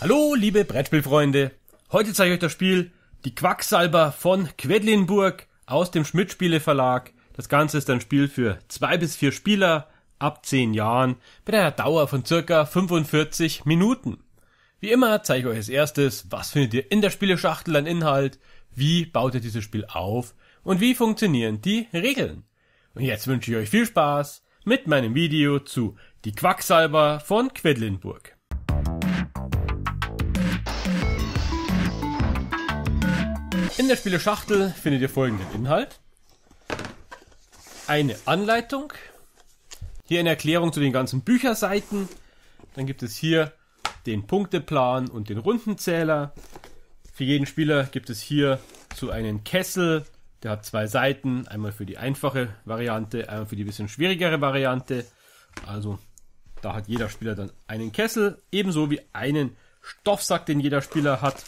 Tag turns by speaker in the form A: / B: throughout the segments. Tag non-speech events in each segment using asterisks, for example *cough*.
A: Hallo, liebe Brettspielfreunde. Heute zeige ich euch das Spiel Die Quacksalber von Quedlinburg aus dem Schmidt-Spiele Verlag. Das Ganze ist ein Spiel für zwei bis vier Spieler ab zehn Jahren mit einer Dauer von circa 45 Minuten. Wie immer zeige ich euch als erstes, was findet ihr in der Spieleschachtel an Inhalt, wie baut ihr dieses Spiel auf und wie funktionieren die Regeln. Und jetzt wünsche ich euch viel Spaß mit meinem Video zu Die Quacksalber von Quedlinburg. In der Spieleschachtel findet ihr folgenden Inhalt. Eine Anleitung. Hier eine Erklärung zu den ganzen Bücherseiten. Dann gibt es hier den Punkteplan und den Rundenzähler. Für jeden Spieler gibt es hier so einen Kessel, der hat zwei Seiten, einmal für die einfache Variante, einmal für die bisschen schwierigere Variante. Also da hat jeder Spieler dann einen Kessel, ebenso wie einen Stoffsack, den jeder Spieler hat.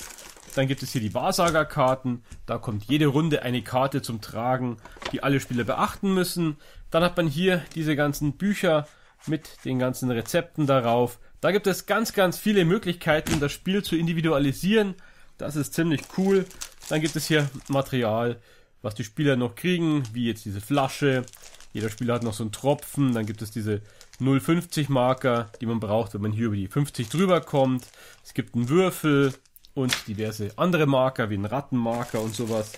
A: Dann gibt es hier die Wahrsagerkarten. Da kommt jede Runde eine Karte zum Tragen, die alle Spieler beachten müssen. Dann hat man hier diese ganzen Bücher mit den ganzen Rezepten darauf. Da gibt es ganz, ganz viele Möglichkeiten, das Spiel zu individualisieren. Das ist ziemlich cool. Dann gibt es hier Material, was die Spieler noch kriegen, wie jetzt diese Flasche. Jeder Spieler hat noch so einen Tropfen. Dann gibt es diese 0,50 Marker, die man braucht, wenn man hier über die 50 drüber kommt. Es gibt einen Würfel und diverse andere Marker, wie einen Rattenmarker und sowas.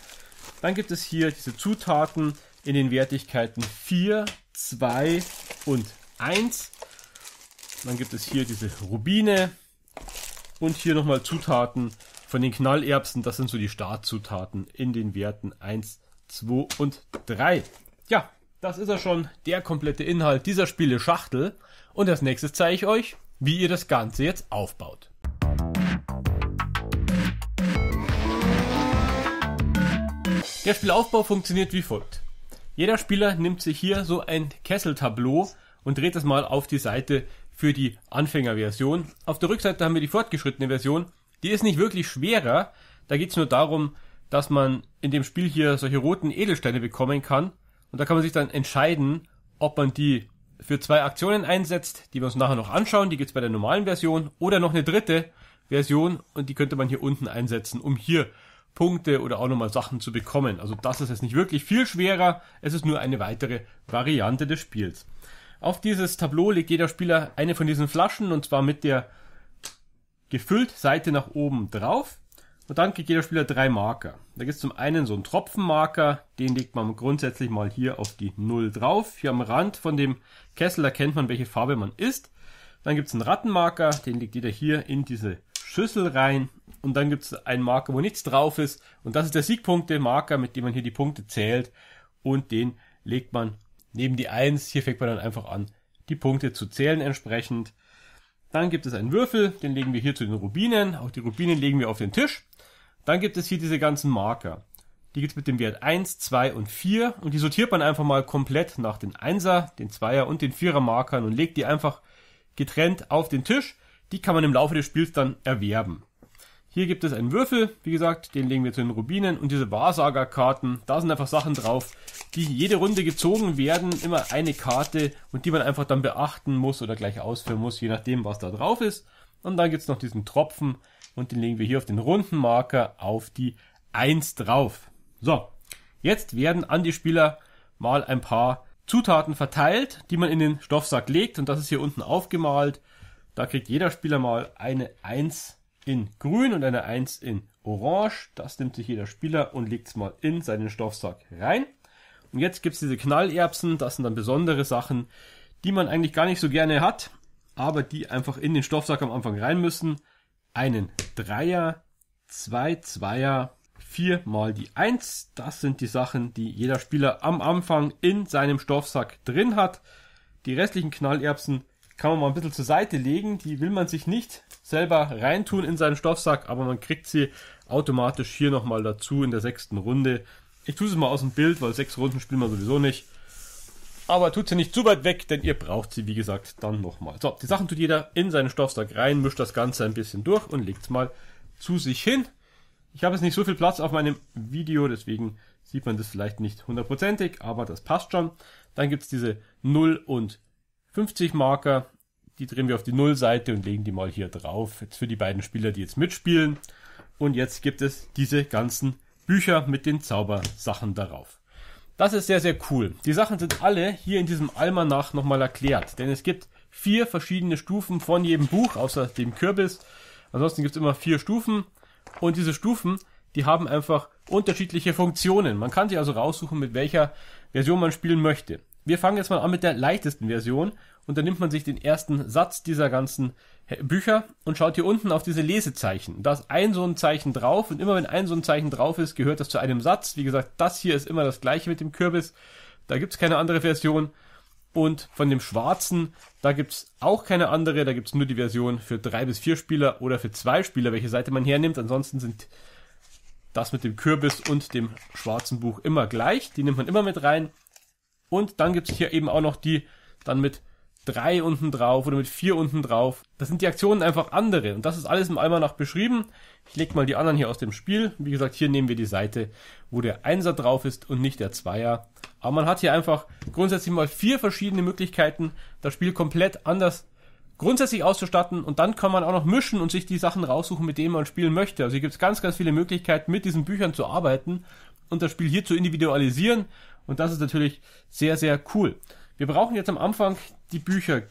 A: Dann gibt es hier diese Zutaten in den Wertigkeiten 4, 2 und 1. Dann gibt es hier diese Rubine und hier nochmal Zutaten von den Knallerbsen, das sind so die Startzutaten in den Werten 1, 2 und 3. Ja, das ist ja schon der komplette Inhalt dieser Spiele Schachtel. Und als nächstes zeige ich euch, wie ihr das Ganze jetzt aufbaut. Der Spielaufbau funktioniert wie folgt. Jeder Spieler nimmt sich hier so ein Kesseltableau und dreht es mal auf die Seite für die Anfängerversion. Auf der Rückseite haben wir die fortgeschrittene Version die ist nicht wirklich schwerer. Da geht's nur darum, dass man in dem Spiel hier solche roten Edelsteine bekommen kann. Und da kann man sich dann entscheiden, ob man die für zwei Aktionen einsetzt, die wir uns nachher noch anschauen. Die gibt's bei der normalen Version. Oder noch eine dritte Version. Und die könnte man hier unten einsetzen, um hier Punkte oder auch nochmal Sachen zu bekommen. Also das ist jetzt nicht wirklich viel schwerer. Es ist nur eine weitere Variante des Spiels. Auf dieses Tableau legt jeder Spieler eine von diesen Flaschen und zwar mit der gefüllt Seite nach oben drauf. Und dann kriegt jeder Spieler drei Marker. Da gibt es zum einen so einen Tropfenmarker, den legt man grundsätzlich mal hier auf die Null drauf. Hier am Rand von dem Kessel erkennt man, welche Farbe man ist. Dann gibt es einen Rattenmarker, den legt jeder hier in diese Schüssel rein. Und dann gibt es einen Marker, wo nichts drauf ist. Und das ist der Siegpunkte-Marker, mit dem man hier die Punkte zählt. Und den legt man neben die Eins. Hier fängt man dann einfach an, die Punkte zu zählen entsprechend. Dann gibt es einen Würfel, den legen wir hier zu den Rubinen. Auch die Rubinen legen wir auf den Tisch. Dann gibt es hier diese ganzen Marker. Die gibt's mit dem Wert 1, 2 und 4 und die sortiert man einfach mal komplett nach den 1er, den 2er und den 4er Markern und legt die einfach getrennt auf den Tisch. Die kann man im Laufe des Spiels dann erwerben. Hier gibt es einen Würfel, wie gesagt, den legen wir zu den Rubinen und diese Wahrsagerkarten, da sind einfach Sachen drauf, die jede Runde gezogen werden, immer eine Karte und die man einfach dann beachten muss oder gleich ausführen muss, je nachdem, was da drauf ist. Und dann gibt's noch diesen Tropfen und den legen wir hier auf den Rundenmarker auf die 1 drauf. So, jetzt werden an die Spieler mal ein paar Zutaten verteilt, die man in den Stoffsack legt und das ist hier unten aufgemalt. Da kriegt jeder Spieler mal eine 1 in grün und eine 1 in orange. Das nimmt sich jeder Spieler und legt's mal in seinen Stoffsack rein. Und jetzt gibt's diese Knallerbsen. Das sind dann besondere Sachen, die man eigentlich gar nicht so gerne hat, aber die einfach in den Stoffsack am Anfang rein müssen. Einen Dreier, zwei Zweier, vier mal die Eins. Das sind die Sachen, die jeder Spieler am Anfang in seinem Stoffsack drin hat. Die restlichen Knallerbsen kann man mal ein bisschen zur Seite legen. Die will man sich nicht selber reintun in seinen Stoffsack, aber man kriegt sie automatisch hier nochmal dazu in der sechsten Runde. Ich tue sie mal aus dem Bild, weil sechs Runden spielen wir sowieso nicht. Aber tut sie nicht zu weit weg, denn ihr braucht sie, wie gesagt, dann nochmal. So, die Sachen tut jeder in seinen Stoffsack rein, mischt das Ganze ein bisschen durch und legt es mal zu sich hin. Ich habe jetzt nicht so viel Platz auf meinem Video, deswegen sieht man das vielleicht nicht hundertprozentig, aber das passt schon. Dann gibt's diese 0 und 50 Marker, die drehen wir auf die Nullseite und legen die mal hier drauf. Jetzt für die beiden Spieler, die jetzt mitspielen. Und jetzt gibt es diese ganzen Bücher mit den Zaubersachen darauf. Das ist sehr, sehr cool. Die Sachen sind alle hier in diesem Almanach nochmal erklärt, denn es gibt vier verschiedene Stufen von jedem Buch, außer dem Kürbis. Ansonsten gibt es immer vier Stufen und diese Stufen, die haben einfach unterschiedliche Funktionen. Man kann sich also raussuchen, mit welcher Version man spielen möchte wir fangen jetzt mal an mit der leichtesten Version und dann nimmt man sich den ersten Satz dieser ganzen Bücher und schaut hier unten auf diese Lesezeichen. Da ist ein so ein Zeichen drauf und immer wenn ein so ein Zeichen drauf ist, gehört das zu einem Satz. Wie gesagt, das hier ist immer das gleiche mit dem Kürbis. Da gibt es keine andere Version. Und von dem Schwarzen, da gibt es auch keine andere. Da gibt es nur die Version für drei bis vier Spieler oder für zwei Spieler, welche Seite man hernimmt. Ansonsten sind das mit dem Kürbis und dem schwarzen Buch immer gleich. Die nimmt man immer mit rein. Und dann gibt's hier eben auch noch die dann mit drei unten drauf oder mit vier unten drauf. Das sind die Aktionen einfach andere. Und das ist alles im Eimer nach beschrieben. Ich leg mal die anderen hier aus dem Spiel. Wie gesagt, hier nehmen wir die Seite, wo der Einser drauf ist und nicht der Zweier. Aber man hat hier einfach grundsätzlich mal vier verschiedene Möglichkeiten, das Spiel komplett anders grundsätzlich auszustatten und dann kann man auch noch mischen und sich die Sachen raussuchen, mit denen man spielen möchte. Also hier gibt's ganz, ganz viele Möglichkeiten, mit diesen Büchern zu arbeiten und das Spiel hier zu individualisieren und das ist natürlich sehr, sehr cool. Wir brauchen jetzt am Anfang die Bücher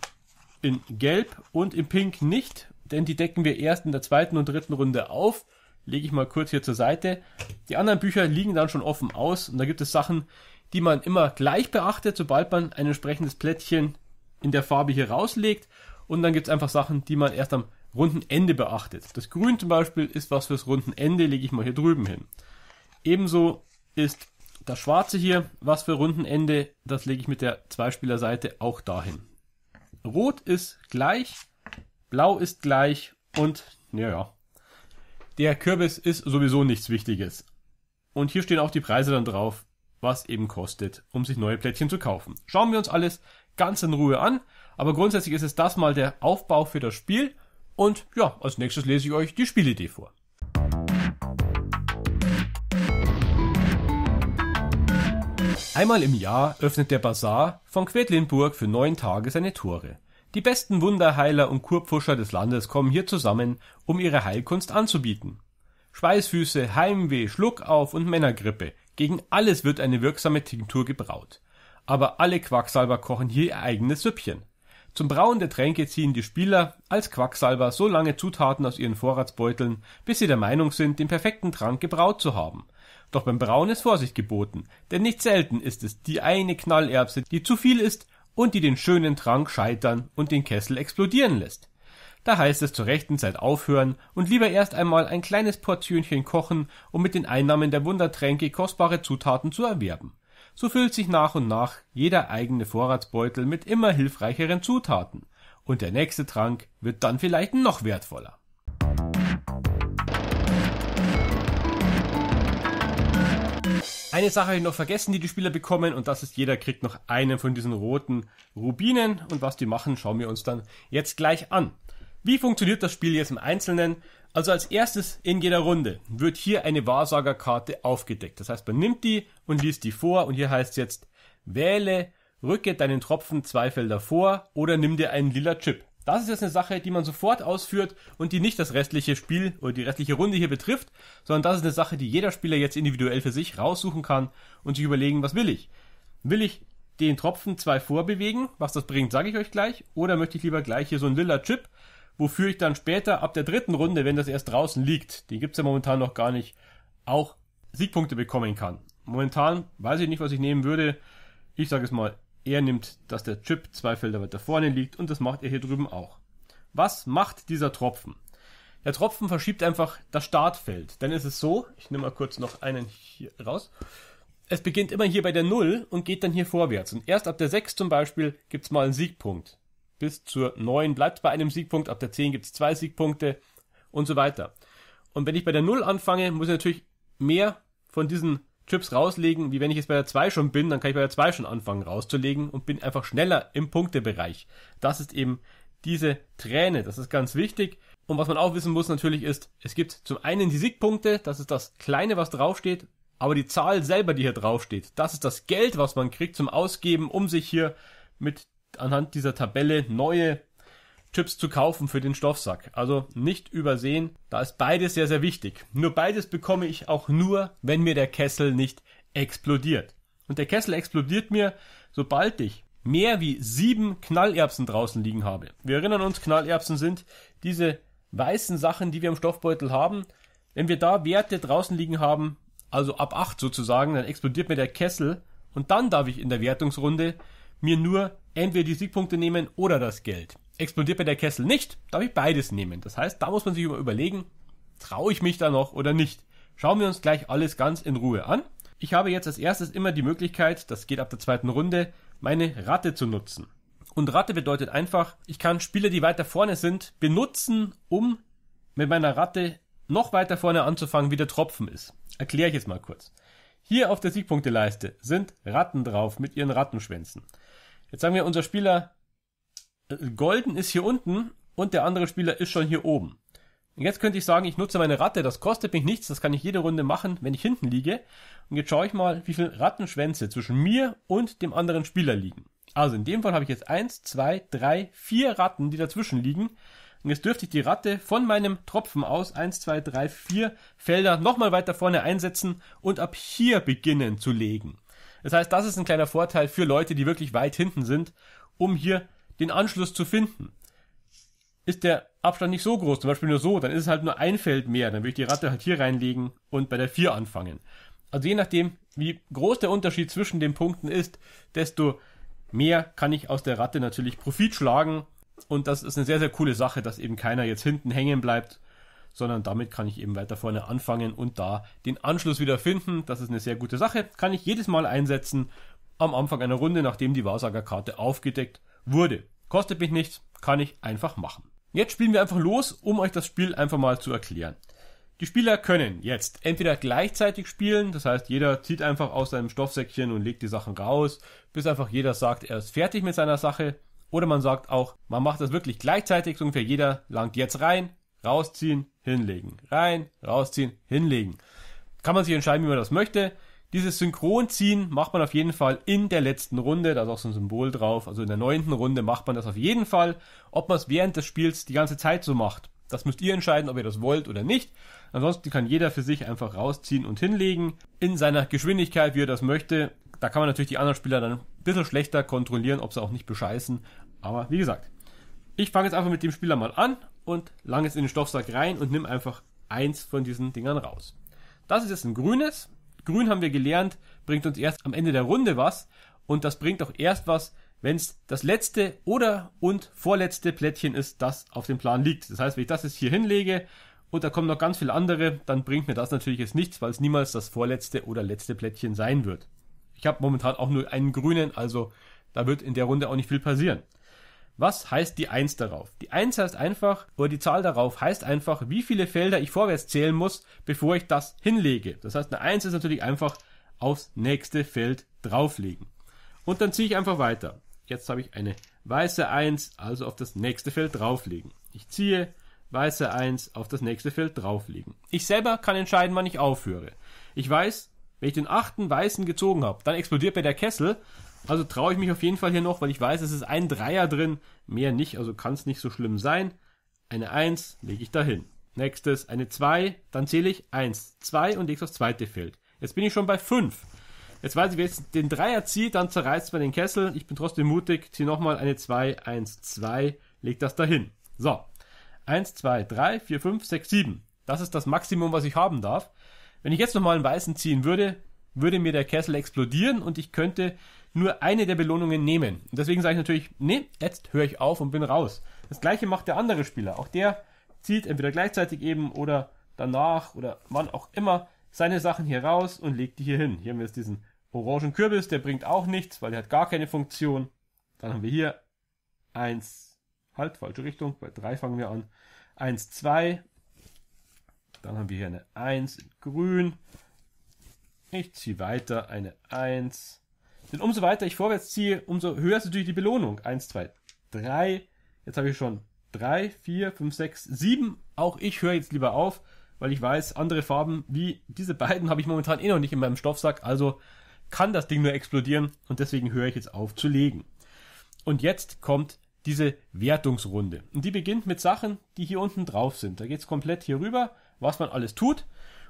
A: in Gelb und in Pink nicht, denn die decken wir erst in der zweiten und dritten Runde auf. Lege ich mal kurz hier zur Seite. Die anderen Bücher liegen dann schon offen aus und da gibt es Sachen, die man immer gleich beachtet, sobald man ein entsprechendes Plättchen in der Farbe hier rauslegt. Und dann gibt es einfach Sachen, die man erst am Rundenende beachtet. Das Grün zum Beispiel ist was fürs Rundenende, lege ich mal hier drüben hin. Ebenso ist das Schwarze hier, was für Rundenende, das lege ich mit der Zweispielerseite auch dahin. Rot ist gleich, Blau ist gleich und, naja, der Kürbis ist sowieso nichts Wichtiges. Und hier stehen auch die Preise dann drauf, was eben kostet, um sich neue Plättchen zu kaufen. Schauen wir uns alles ganz in Ruhe an, aber grundsätzlich ist es das mal der Aufbau für das Spiel und ja, als nächstes lese ich euch die Spielidee vor. Einmal im Jahr öffnet der Bazar von Quedlinburg für neun Tage seine Tore. Die besten Wunderheiler und Kurpfuscher des Landes kommen hier zusammen, um ihre Heilkunst anzubieten. Schweißfüße, Heimweh, Schluckauf und Männergrippe, gegen alles wird eine wirksame Tinktur gebraut. Aber alle Quacksalber kochen hier ihr eigenes Süppchen. Zum Brauen der Tränke ziehen die Spieler als Quacksalber so lange Zutaten aus ihren Vorratsbeuteln, bis sie der Meinung sind, den perfekten Trank gebraut zu haben. Doch beim Brauen ist Vorsicht geboten, denn nicht selten ist es die eine Knallerbse, die zu viel ist und die den schönen Trank scheitern und den Kessel explodieren lässt. Da heißt es zur rechten Zeit aufhören und lieber erst einmal ein kleines Portionchen kochen, um mit den Einnahmen der Wundertränke kostbare Zutaten zu erwerben. So füllt sich nach und nach jeder eigene Vorratsbeutel mit immer hilfreicheren Zutaten, und der nächste Trank wird dann vielleicht noch wertvoller. Eine Sache habe ich noch vergessen, die die Spieler bekommen, und das ist, jeder kriegt noch einen von diesen roten Rubinen. Und was die machen, schauen wir uns dann jetzt gleich an. Wie funktioniert das Spiel jetzt im Einzelnen? Also als erstes in jeder Runde wird hier eine Wahrsagerkarte aufgedeckt. Das heißt, man nimmt die und liest die vor und hier heißt es jetzt, wähle, rücke deinen Tropfen zwei Felder vor oder nimm dir einen lila Chip. Das ist jetzt eine Sache, die man sofort ausführt und die nicht das restliche Spiel oder die restliche Runde hier betrifft, sondern das ist eine Sache, die jeder Spieler jetzt individuell für sich raussuchen kann und sich überlegen, was will ich? Will ich den Tropfen zwei vorbewegen, was das bringt, sage ich euch gleich, oder möchte ich lieber gleich hier so ein lila Chip, wofür ich dann später ab der dritten Runde, wenn das erst draußen liegt, den gibt's ja momentan noch gar nicht, auch Siegpunkte bekommen kann. Momentan weiß ich nicht, was ich nehmen würde. Ich sage es mal er nimmt, dass der Chip zwei Felder weiter vorne liegt und das macht er hier drüben auch. Was macht dieser Tropfen? Der Tropfen verschiebt einfach das Startfeld. Denn es ist so, ich nehme mal kurz noch einen hier raus. Es beginnt immer hier bei der Null und geht dann hier vorwärts. Und erst ab der 6 zum Beispiel gibt's mal einen Siegpunkt. Bis zur 9 bleibt bei einem Siegpunkt, ab der 10 gibt's zwei Siegpunkte und so weiter. Und wenn ich bei der Null anfange, muss ich natürlich mehr von diesen Chips rauslegen, wie wenn ich jetzt bei der 2 schon bin, dann kann ich bei der 2 schon anfangen rauszulegen und bin einfach schneller im Punktebereich. Das ist eben diese Träne, das ist ganz wichtig. Und was man auch wissen muss natürlich ist, es gibt zum einen die Siegpunkte, das ist das kleine, was draufsteht, aber die Zahl selber, die hier draufsteht, das ist das Geld, was man kriegt zum Ausgeben, um sich hier mit anhand dieser Tabelle neue Chips zu kaufen für den Stoffsack. Also nicht übersehen, da ist beides sehr, sehr wichtig. Nur beides bekomme ich auch nur, wenn mir der Kessel nicht explodiert. Und der Kessel explodiert mir, sobald ich mehr wie sieben Knallerbsen draußen liegen habe. Wir erinnern uns, Knallerbsen sind diese weißen Sachen, die wir im Stoffbeutel haben. Wenn wir da Werte draußen liegen haben, also ab acht sozusagen, dann explodiert mir der Kessel und dann darf ich in der Wertungsrunde mir nur entweder die Siegpunkte nehmen oder das Geld. Explodiert mir der Kessel nicht, darf ich beides nehmen. Das heißt, da muss man sich überlegen, traue ich mich da noch oder nicht. Schauen wir uns gleich alles ganz in Ruhe an. Ich habe jetzt als erstes immer die Möglichkeit, das geht ab der zweiten Runde, meine Ratte zu nutzen. Und Ratte bedeutet einfach, ich kann Spieler, die weiter vorne sind, benutzen, um mit meiner Ratte noch weiter vorne anzufangen, wie der Tropfen ist. Erkläre ich jetzt mal kurz. Hier auf der Siegpunkteleiste sind Ratten drauf mit ihren Rattenschwänzen. Jetzt sagen wir, unser Spieler Golden ist hier unten und der andere Spieler ist schon hier oben. jetzt könnte ich sagen, ich nutze meine Ratte, das kostet mich nichts, das kann ich jede Runde machen, wenn ich hinten liege. Und jetzt schaue ich mal, wie viele Rattenschwänze zwischen mir und dem anderen Spieler liegen. Also in dem Fall habe ich jetzt eins, zwei, drei, vier Ratten, die dazwischen liegen. Und jetzt dürfte ich die Ratte von meinem Tropfen aus eins, zwei, drei, vier Felder nochmal weiter vorne einsetzen und ab hier beginnen zu legen. Das heißt, das ist ein kleiner Vorteil für Leute, die wirklich weit hinten sind, um hier den Anschluss zu finden. Ist der Abstand nicht so groß, zum Beispiel nur so, dann ist es halt nur ein Feld mehr, dann würde ich die Ratte halt hier reinlegen und bei der 4 anfangen. Also je nachdem, wie groß der Unterschied zwischen den Punkten ist, desto mehr kann ich aus der Ratte natürlich Profit schlagen. Und das ist eine sehr, sehr coole Sache, dass eben keiner jetzt hinten hängen bleibt, sondern damit kann ich eben weiter vorne anfangen und da den Anschluss wieder finden. Das ist eine sehr gute Sache. Kann ich jedes Mal einsetzen am Anfang einer Runde, nachdem die Wahrsagerkarte aufgedeckt wurde. Kostet mich nichts, kann ich einfach machen. Jetzt spielen wir einfach los, um euch das Spiel einfach mal zu erklären. Die Spieler können jetzt entweder gleichzeitig spielen, das heißt, jeder zieht einfach aus seinem Stoffsäckchen und legt die Sachen raus, bis einfach jeder sagt, er ist fertig mit seiner Sache. Oder man sagt auch, man macht das wirklich gleichzeitig, so ungefähr jeder langt jetzt rein, rausziehen, hinlegen, rein, rausziehen, hinlegen. Kann man sich entscheiden, wie man das möchte. Dieses Synchronziehen macht man auf jeden Fall in der letzten Runde, da ist auch so ein Symbol drauf, also in der neunten Runde macht man das auf jeden Fall. Ob man es während des Spiels die ganze Zeit so macht, das müsst ihr entscheiden, ob ihr das wollt oder nicht. Ansonsten kann jeder für sich einfach rausziehen und hinlegen, in seiner Geschwindigkeit, wie er das möchte. Da kann man natürlich die anderen Spieler dann ein bisschen schlechter kontrollieren, ob sie auch nicht bescheißen. Aber wie gesagt, ich fange jetzt einfach mit dem Spieler mal an und lang jetzt in den Stoffsack rein und nimm einfach eins von diesen Dingern raus. Das ist jetzt ein grünes, Grün haben wir gelernt, bringt uns erst am Ende der Runde was und das bringt auch erst was, wenn es das letzte oder und vorletzte Plättchen ist, das auf dem Plan liegt. Das heißt, wenn ich das jetzt hier hinlege und da kommen noch ganz viele andere, dann bringt mir das natürlich jetzt nichts, weil es niemals das vorletzte oder letzte Plättchen sein wird. Ich habe momentan auch nur einen grünen, also da wird in der Runde auch nicht viel passieren. Was heißt die 1 darauf? Die 1 heißt einfach, oder die Zahl darauf heißt einfach, wie viele Felder ich vorwärts zählen muss, bevor ich das hinlege. Das heißt, eine 1 ist natürlich einfach aufs nächste Feld drauflegen. Und dann ziehe ich einfach weiter. Jetzt habe ich eine weiße 1, also auf das nächste Feld drauflegen. Ich ziehe weiße 1 auf das nächste Feld drauflegen. Ich selber kann entscheiden, wann ich aufhöre. Ich weiß, wenn ich den achten weißen gezogen habe, dann explodiert bei der Kessel, also traue ich mich auf jeden Fall hier noch, weil ich weiß, es ist ein Dreier drin, mehr nicht, also kann es nicht so schlimm sein. Eine 1 lege ich dahin. Nächstes eine 2, dann zähle ich 1, 2 und lege das zweite Feld. Jetzt bin ich schon bei 5. Jetzt weiß ich, wer jetzt den Dreier zieht, dann zerreißt man den Kessel. Ich bin trotzdem mutig, ziehe nochmal eine 2, 1, 2, leg das dahin. So. 1, 2, 3, 4, 5, 6, 7. Das ist das Maximum, was ich haben darf. Wenn ich jetzt nochmal einen weißen ziehen würde, würde mir der Kessel explodieren und ich könnte nur eine der Belohnungen nehmen. Und deswegen sage ich natürlich, nee, jetzt höre ich auf und bin raus. Das gleiche macht der andere Spieler. Auch der zieht entweder gleichzeitig eben oder danach oder wann auch immer seine Sachen hier raus und legt die hier hin. Hier haben wir jetzt diesen orangen Kürbis, der bringt auch nichts, weil der hat gar keine Funktion. Dann haben wir hier eins, halt, falsche Richtung, bei drei fangen wir an. Eins, zwei. Dann haben wir hier eine eins in grün. Ich ziehe weiter, eine eins. Denn umso weiter ich vorwärts ziehe, umso höher ist natürlich die Belohnung. Eins, zwei, drei. Jetzt habe ich schon drei, vier, fünf, sechs, sieben. Auch ich höre jetzt lieber auf, weil ich weiß, andere Farben wie diese beiden habe ich momentan eh noch nicht in meinem Stoffsack. Also kann das Ding nur explodieren und deswegen höre ich jetzt auf zu legen. Und jetzt kommt diese Wertungsrunde. Und die beginnt mit Sachen, die hier unten drauf sind. Da geht es komplett hier rüber, was man alles tut.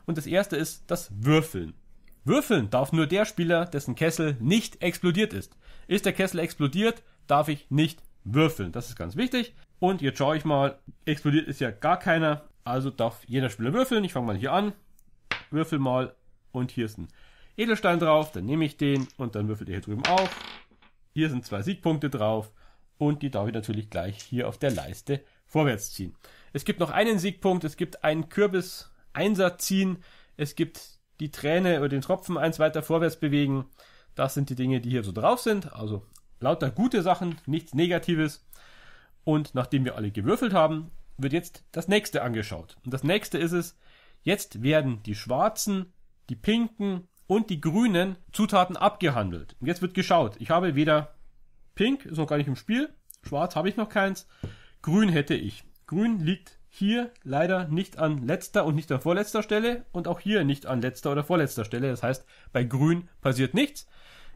A: Und das erste ist das Würfeln. Würfeln darf nur der Spieler, dessen Kessel nicht explodiert ist. Ist der Kessel explodiert, darf ich nicht würfeln. Das ist ganz wichtig. Und jetzt schaue ich mal, explodiert ist ja gar keiner, also darf jeder Spieler würfeln. Ich fange mal hier an, würfel mal und hier ist ein Edelstein drauf, dann nehme ich den und dann würfelt er hier drüben auf. Hier sind zwei Siegpunkte drauf und die darf ich natürlich gleich hier auf der Leiste vorwärts ziehen. Es gibt noch einen Siegpunkt, es gibt einen Kürbis Einser ziehen, es gibt die Träne oder den Tropfen eins weiter vorwärts bewegen. Das sind die Dinge, die hier so drauf sind. Also lauter gute Sachen, nichts Negatives. Und nachdem wir alle gewürfelt haben, wird jetzt das nächste angeschaut. Und das nächste ist es, jetzt werden die schwarzen, die pinken und die grünen Zutaten abgehandelt. Und jetzt wird geschaut. Ich habe weder pink, ist noch gar nicht im Spiel, schwarz habe ich noch keins, grün hätte ich. Grün liegt hier leider nicht an letzter und nicht an vorletzter Stelle und auch hier nicht an letzter oder vorletzter Stelle. Das heißt, bei Grün passiert nichts.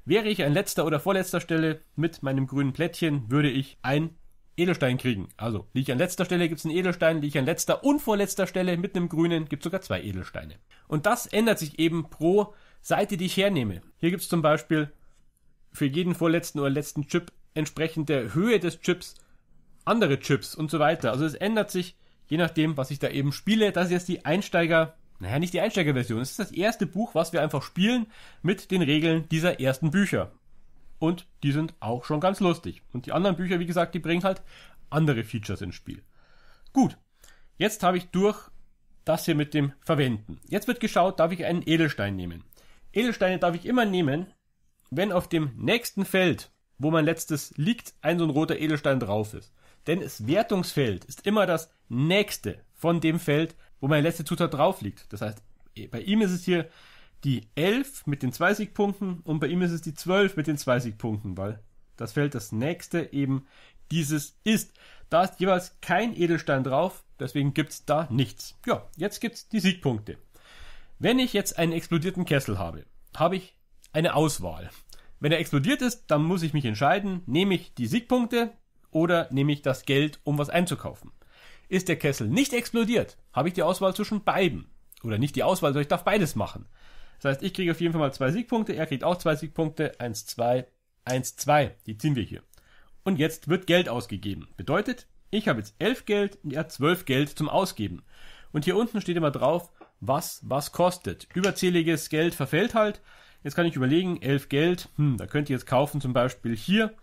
A: Wäre ich an letzter oder vorletzter Stelle mit meinem grünen Plättchen, würde ich ein Edelstein kriegen. Also liege ich an letzter Stelle, gibt's einen Edelstein, liege ich an letzter und vorletzter Stelle mit einem grünen, gibt's sogar zwei Edelsteine. Und das ändert sich eben pro Seite, die ich hernehme. Hier gibt's zum Beispiel für jeden vorletzten oder letzten Chip entsprechend der Höhe des Chips andere Chips und so weiter. Also es ändert sich je nachdem, was ich da eben spiele. Das ist jetzt die Einsteiger, naja, nicht die Einsteigerversion. Es ist das erste Buch, was wir einfach spielen mit den Regeln dieser ersten Bücher. Und die sind auch schon ganz lustig. Und die anderen Bücher, wie gesagt, die bringen halt andere Features ins Spiel. Gut. Jetzt habe ich durch das hier mit dem Verwenden. Jetzt wird geschaut, darf ich einen Edelstein nehmen. Edelsteine darf ich immer nehmen, wenn auf dem nächsten Feld, wo mein letztes liegt, ein so ein roter Edelstein drauf ist. Denn das Wertungsfeld ist immer das nächste von dem Feld, wo meine letzte Zutat drauf liegt. Das heißt, bei ihm ist es hier die 11 mit den zwei Siegpunkten und bei ihm ist es die 12 mit den zwei Siegpunkten, weil das Feld das nächste eben dieses ist. Da ist jeweils kein Edelstein drauf, deswegen gibt's da nichts. Ja, jetzt gibt's die Siegpunkte. Wenn ich jetzt einen explodierten Kessel habe, habe ich eine Auswahl. Wenn er explodiert ist, dann muss ich mich entscheiden, nehme ich die Siegpunkte, oder nehme ich das Geld, um was einzukaufen? Ist der Kessel nicht explodiert, habe ich die Auswahl zwischen beiden. Oder nicht die Auswahl, sondern ich darf beides machen. Das heißt, ich kriege auf jeden Fall mal zwei Siegpunkte, er kriegt auch zwei Siegpunkte, eins zwei eins zwei. Die ziehen wir hier. Und jetzt wird Geld ausgegeben. Bedeutet, ich habe jetzt elf Geld und er hat zwölf Geld zum Ausgeben. Und hier unten steht immer drauf, was was kostet. Überzähliges Geld verfällt halt. Jetzt kann ich überlegen, elf Geld, hm, da könnt ihr jetzt kaufen zum Beispiel hier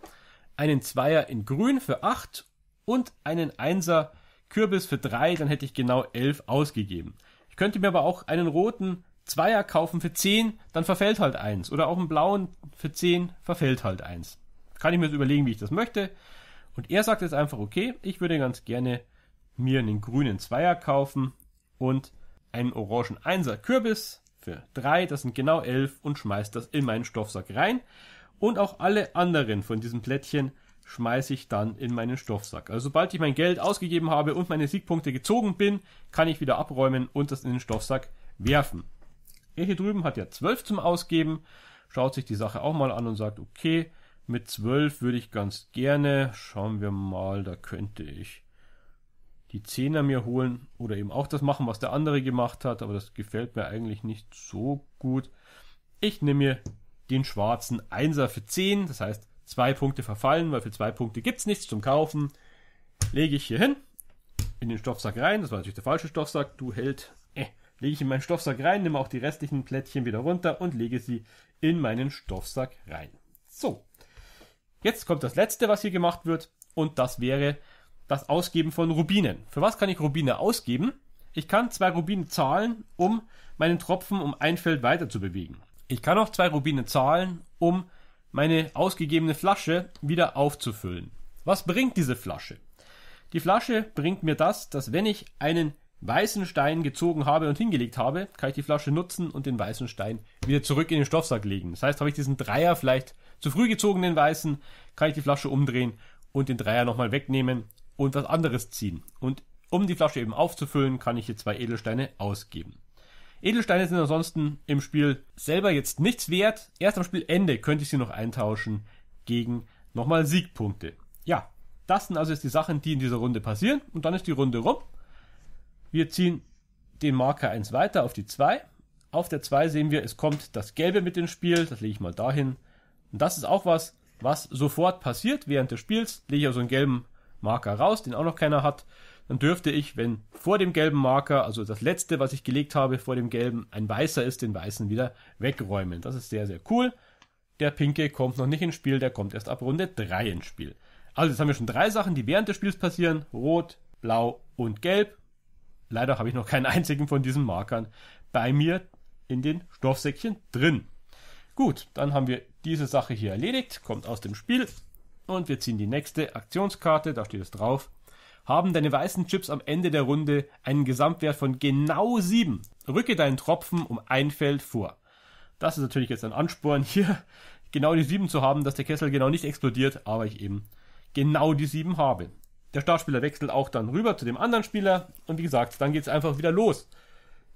A: einen Zweier in Grün für 8 und einen Einser Kürbis für 3, dann hätte ich genau 11 ausgegeben. Ich könnte mir aber auch einen roten Zweier kaufen für 10, dann verfällt halt 1. Oder auch einen blauen für 10, verfällt halt 1. Kann ich mir jetzt überlegen, wie ich das möchte. Und er sagt jetzt einfach, okay, ich würde ganz gerne mir einen grünen Zweier kaufen und einen orangen Einser Kürbis für 3, das sind genau 11 und schmeißt das in meinen Stoffsack rein und auch alle anderen von diesen Plättchen schmeiße ich dann in meinen Stoffsack. Also sobald ich mein Geld ausgegeben habe und meine Siegpunkte gezogen bin, kann ich wieder abräumen und das in den Stoffsack werfen. Er hier drüben hat ja 12 zum Ausgeben, schaut sich die Sache auch mal an und sagt, okay, mit 12 würde ich ganz gerne, schauen wir mal, da könnte ich die Zehner mir holen oder eben auch das machen, was der andere gemacht hat, aber das gefällt mir eigentlich nicht so gut. Ich nehme mir den schwarzen Einser für 10. Das heißt, zwei Punkte verfallen, weil für zwei Punkte gibt es nichts zum Kaufen. Lege ich hier hin, in den Stoffsack rein. Das war natürlich der falsche Stoffsack. Du Held. Äh, lege ich in meinen Stoffsack rein, nehme auch die restlichen Plättchen wieder runter und lege sie in meinen Stoffsack rein. So. Jetzt kommt das letzte, was hier gemacht wird. Und das wäre das Ausgeben von Rubinen. Für was kann ich Rubine ausgeben? Ich kann zwei Rubine zahlen, um meinen Tropfen um ein Feld weiter zu bewegen. Ich kann auch zwei Rubine zahlen, um meine ausgegebene Flasche wieder aufzufüllen. Was bringt diese Flasche? Die Flasche bringt mir das, dass wenn ich einen weißen Stein gezogen habe und hingelegt habe, kann ich die Flasche nutzen und den weißen Stein wieder zurück in den Stoffsack legen. Das heißt, habe ich diesen Dreier vielleicht zu früh gezogen, den weißen, kann ich die Flasche umdrehen und den Dreier nochmal wegnehmen und was anderes ziehen. Und um die Flasche eben aufzufüllen, kann ich hier zwei Edelsteine ausgeben. Edelsteine sind ansonsten im Spiel selber jetzt nichts wert. Erst am Spielende könnte ich sie noch eintauschen gegen nochmal Siegpunkte. Ja, das sind also jetzt die Sachen, die in dieser Runde passieren. Und dann ist die Runde rum. Wir ziehen den Marker 1 weiter auf die 2. Auf der 2 sehen wir, es kommt das Gelbe mit ins Spiel. Das lege ich mal dahin. Und das ist auch was, was sofort passiert während des Spiels. Lege ich also einen gelben Marker raus, den auch noch keiner hat dann dürfte ich, wenn vor dem gelben Marker, also das letzte, was ich gelegt habe vor dem gelben, ein weißer ist, den weißen wieder wegräumen. Das ist sehr, sehr cool. Der pinke kommt noch nicht ins Spiel, der kommt erst ab Runde 3 ins Spiel. Also jetzt haben wir schon drei Sachen, die während des Spiels passieren. Rot, Blau und Gelb. Leider habe ich noch keinen *laughs* einzigen von diesen Markern bei mir in den Stoffsäckchen drin. Gut, dann haben wir diese Sache hier erledigt, kommt aus dem Spiel und wir ziehen die nächste Aktionskarte, da steht es drauf, haben deine weißen Chips am Ende der Runde einen Gesamtwert von genau sieben. Rücke deinen Tropfen um ein Feld vor. Das ist natürlich jetzt ein Ansporn, *laughs* hier genau die sieben zu haben, dass der Kessel genau nicht explodiert, aber ich eben genau die sieben habe. Der Startspieler wechselt auch dann rüber zu dem anderen Spieler und wie gesagt, dann geht's einfach wieder los.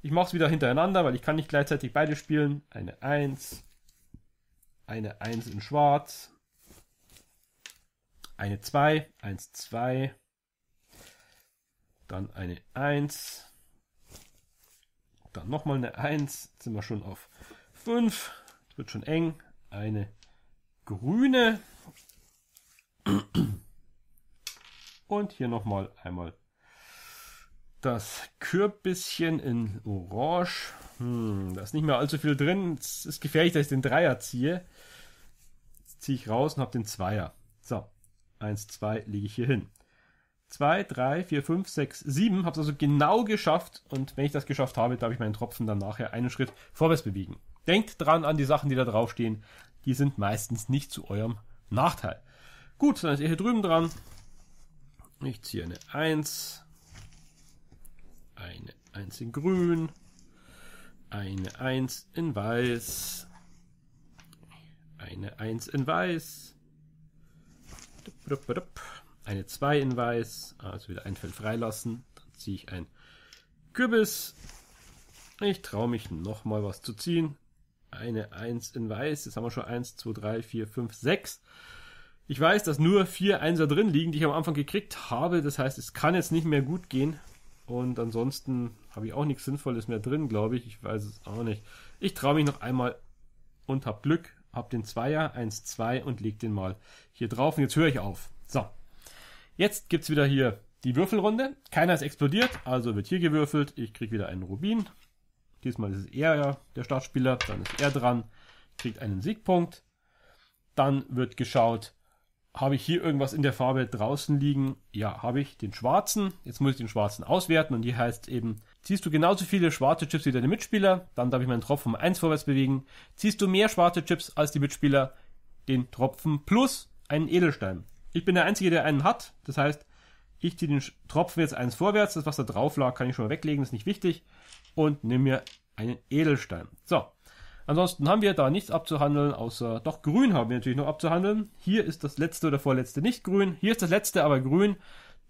A: Ich mache es wieder hintereinander, weil ich kann nicht gleichzeitig beide spielen. Eine Eins, eine Eins in Schwarz, eine Zwei, Eins, Zwei. Dann eine 1. Dann nochmal eine 1. Jetzt sind wir schon auf 5. jetzt wird schon eng. Eine grüne. Und hier nochmal einmal das Kürbischen in Orange. Hm, da ist nicht mehr allzu viel drin. Es ist gefährlich, dass ich den Dreier ziehe. Jetzt ziehe ich raus und habe den Zweier. So, 1, 2 lege ich hier hin. 2, 3, 4, 5, 6, 7. Hab's also genau geschafft. Und wenn ich das geschafft habe, darf ich meinen Tropfen dann nachher einen Schritt vorwärts bewegen. Denkt dran an die Sachen, die da draufstehen. Die sind meistens nicht zu eurem Nachteil. Gut, dann ist ihr hier drüben dran. Ich ziehe eine 1. Eine 1 in grün. Eine 1 in weiß. Eine 1 in weiß eine 2 in Weiß, also wieder ein Feld freilassen. Dann ziehe ich ein Kürbis. Ich traue mich nochmal was zu ziehen. Eine 1 in Weiß. Jetzt haben wir schon 1, 2, 3, 4, 5, 6. Ich weiß, dass nur 4 Einser drin liegen, die ich am Anfang gekriegt habe. Das heißt, es kann jetzt nicht mehr gut gehen. Und ansonsten habe ich auch nichts Sinnvolles mehr drin, glaube ich. Ich weiß es auch nicht. Ich traue mich noch einmal und habe Glück. Hab den Zweier, 1, 2 und leg den mal hier drauf. Und jetzt höre ich auf. So, Jetzt gibt's wieder hier die Würfelrunde. Keiner ist explodiert, also wird hier gewürfelt. Ich krieg wieder einen Rubin. Diesmal ist es er ja, der Startspieler. Dann ist er dran, kriegt einen Siegpunkt. Dann wird geschaut, habe ich hier irgendwas in der Farbe draußen liegen? Ja, habe ich den schwarzen. Jetzt muss ich den schwarzen auswerten und hier heißt eben, ziehst du genauso viele schwarze Chips wie deine Mitspieler, dann darf ich meinen Tropfen um 1 vorwärts bewegen. Ziehst du mehr schwarze Chips als die Mitspieler, den Tropfen plus einen Edelstein. Ich bin der Einzige, der einen hat. Das heißt, ich ziehe den Tropfen jetzt eins vorwärts. Das, was da drauf lag, kann ich schon mal weglegen. Das ist nicht wichtig. Und nehme mir einen Edelstein. So. Ansonsten haben wir da nichts abzuhandeln, außer doch grün haben wir natürlich noch abzuhandeln. Hier ist das letzte oder vorletzte nicht grün. Hier ist das letzte aber grün.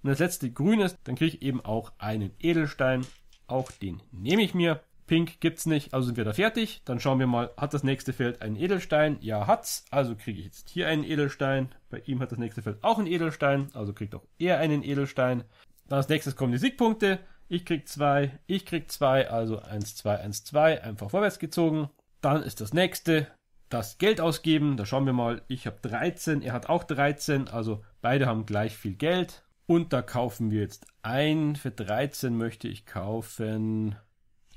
A: Wenn das letzte grün ist, dann kriege ich eben auch einen Edelstein. Auch den nehme ich mir. Pink gibt's nicht, also sind wir da fertig. Dann schauen wir mal, hat das nächste Feld einen Edelstein? Ja, hat's. Also kriege ich jetzt hier einen Edelstein. Bei ihm hat das nächste Feld auch einen Edelstein, also kriegt auch er einen Edelstein. Dann als nächstes kommen die Siegpunkte. Ich krieg zwei, ich krieg zwei, also eins, zwei, eins, zwei, einfach vorwärts gezogen. Dann ist das nächste das Geld ausgeben. Da schauen wir mal, ich habe 13, er hat auch 13, also beide haben gleich viel Geld. Und da kaufen wir jetzt ein. Für 13 möchte ich kaufen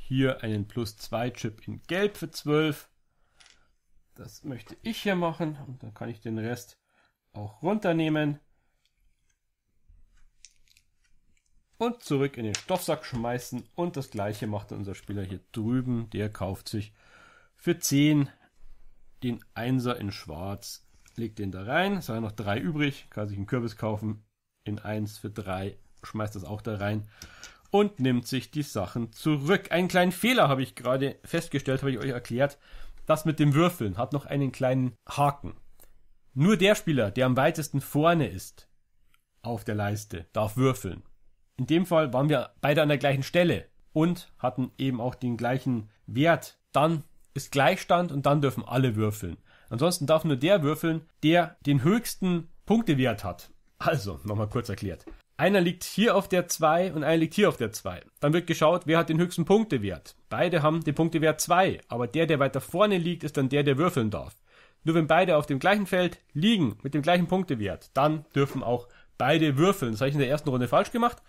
A: hier einen Plus 2 Chip in Gelb für 12. Das möchte ich hier machen und dann kann ich den Rest auch runternehmen. Und zurück in den Stoffsack schmeißen. Und das gleiche macht unser Spieler hier drüben. Der kauft sich für 10 den Einser in Schwarz. Legt den da rein. Es sind noch drei übrig. Kann sich einen Kürbis kaufen. In 1 für 3 schmeißt das auch da rein und nimmt sich die Sachen zurück. Einen kleinen Fehler habe ich gerade festgestellt, habe ich euch erklärt. Das mit dem Würfeln hat noch einen kleinen Haken. Nur der Spieler, der am weitesten vorne ist auf der Leiste, darf würfeln. In dem Fall waren wir beide an der gleichen Stelle und hatten eben auch den gleichen Wert. Dann ist Gleichstand und dann dürfen alle würfeln. Ansonsten darf nur der würfeln, der den höchsten Punktewert hat. Also, nochmal kurz erklärt. Einer liegt hier auf der 2 und einer liegt hier auf der 2. Dann wird geschaut, wer hat den höchsten Punktewert. Beide haben den Punktewert 2, aber der, der weiter vorne liegt, ist dann der, der würfeln darf. Nur wenn beide auf dem gleichen Feld liegen, mit dem gleichen Punktewert, dann dürfen auch beide würfeln. Das habe ich in der ersten Runde falsch gemacht.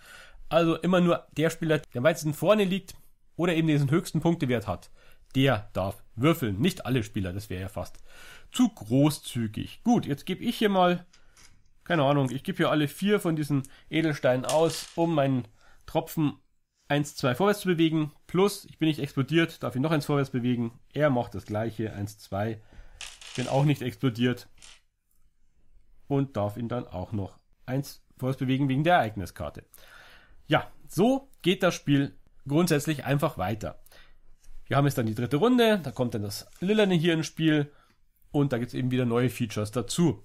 A: Also immer nur der Spieler, der am weitesten vorne liegt oder eben diesen höchsten Punktewert hat, der darf würfeln. Nicht alle Spieler, das wäre ja fast zu großzügig. Gut, jetzt gebe ich hier mal keine Ahnung, ich gebe hier alle vier von diesen Edelsteinen aus, um meinen Tropfen 1, 2 vorwärts zu bewegen. Plus, ich bin nicht explodiert, darf ich noch eins vorwärts bewegen. Er macht das gleiche, 1, 2. Ich Bin auch nicht explodiert. Und darf ihn dann auch noch eins vorwärts bewegen wegen der Ereigniskarte. Ja, so geht das Spiel grundsätzlich einfach weiter. Wir haben jetzt dann die dritte Runde, da kommt dann das Lillane hier ins Spiel und da gibt es eben wieder neue Features dazu.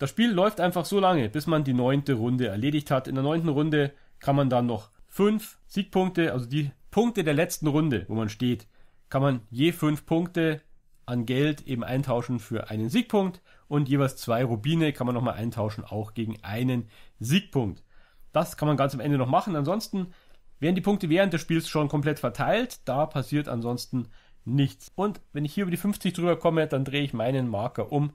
A: Das Spiel läuft einfach so lange, bis man die neunte Runde erledigt hat. In der neunten Runde kann man dann noch fünf Siegpunkte, also die Punkte der letzten Runde, wo man steht, kann man je fünf Punkte an Geld eben eintauschen für einen Siegpunkt und jeweils zwei Rubine kann man nochmal eintauschen, auch gegen einen Siegpunkt. Das kann man ganz am Ende noch machen. Ansonsten werden die Punkte während des Spiels schon komplett verteilt. Da passiert ansonsten nichts. Und wenn ich hier über die 50 drüber komme, dann drehe ich meinen Marker um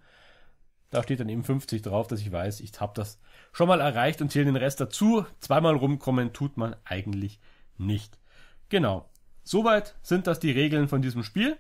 A: da steht dann eben 50 drauf, dass ich weiß, ich habe das schon mal erreicht und zähle den Rest dazu. Zweimal rumkommen tut man eigentlich nicht. Genau. Soweit sind das die Regeln von diesem Spiel.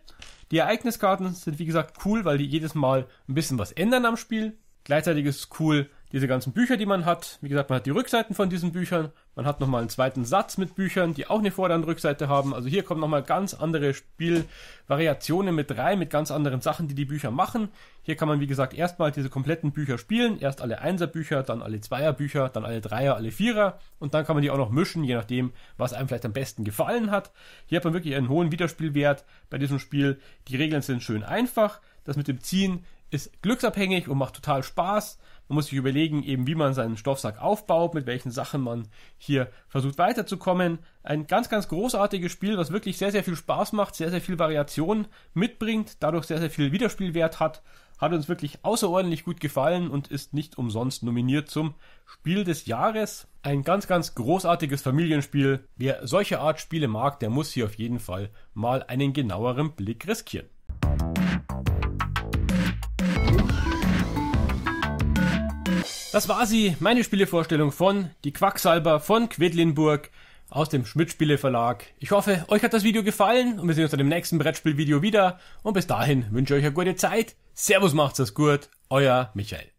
A: Die Ereigniskarten sind wie gesagt cool, weil die jedes Mal ein bisschen was ändern am Spiel. Gleichzeitig ist es cool, diese ganzen Bücher, die man hat. Wie gesagt, man hat die Rückseiten von diesen Büchern. Man hat nochmal einen zweiten Satz mit Büchern, die auch eine Vorder- und Rückseite haben. Also hier kommen nochmal ganz andere Spielvariationen mit rein, mit ganz anderen Sachen, die die Bücher machen. Hier kann man, wie gesagt, erstmal diese kompletten Bücher spielen. Erst alle Einser-Bücher, dann alle Zweier-Bücher, dann alle Dreier, alle Vierer. Und dann kann man die auch noch mischen, je nachdem, was einem vielleicht am besten gefallen hat. Hier hat man wirklich einen hohen Wiederspielwert bei diesem Spiel. Die Regeln sind schön einfach. Das mit dem Ziehen ist glücksabhängig und macht total Spaß. Man muss sich überlegen, eben wie man seinen Stoffsack aufbaut, mit welchen Sachen man hier versucht weiterzukommen. Ein ganz, ganz großartiges Spiel, was wirklich sehr, sehr viel Spaß macht, sehr, sehr viel Variation mitbringt, dadurch sehr, sehr viel Wiederspielwert hat. Hat uns wirklich außerordentlich gut gefallen und ist nicht umsonst nominiert zum Spiel des Jahres. Ein ganz, ganz großartiges Familienspiel. Wer solche Art Spiele mag, der muss hier auf jeden Fall mal einen genaueren Blick riskieren. Das war sie, meine Spielevorstellung von Die Quacksalber von Quedlinburg aus dem Schmidtspiele Verlag. Ich hoffe, euch hat das Video gefallen und wir sehen uns dann im nächsten Brettspielvideo wieder. Und bis dahin wünsche ich euch eine gute Zeit. Servus, macht's das gut. Euer Michael.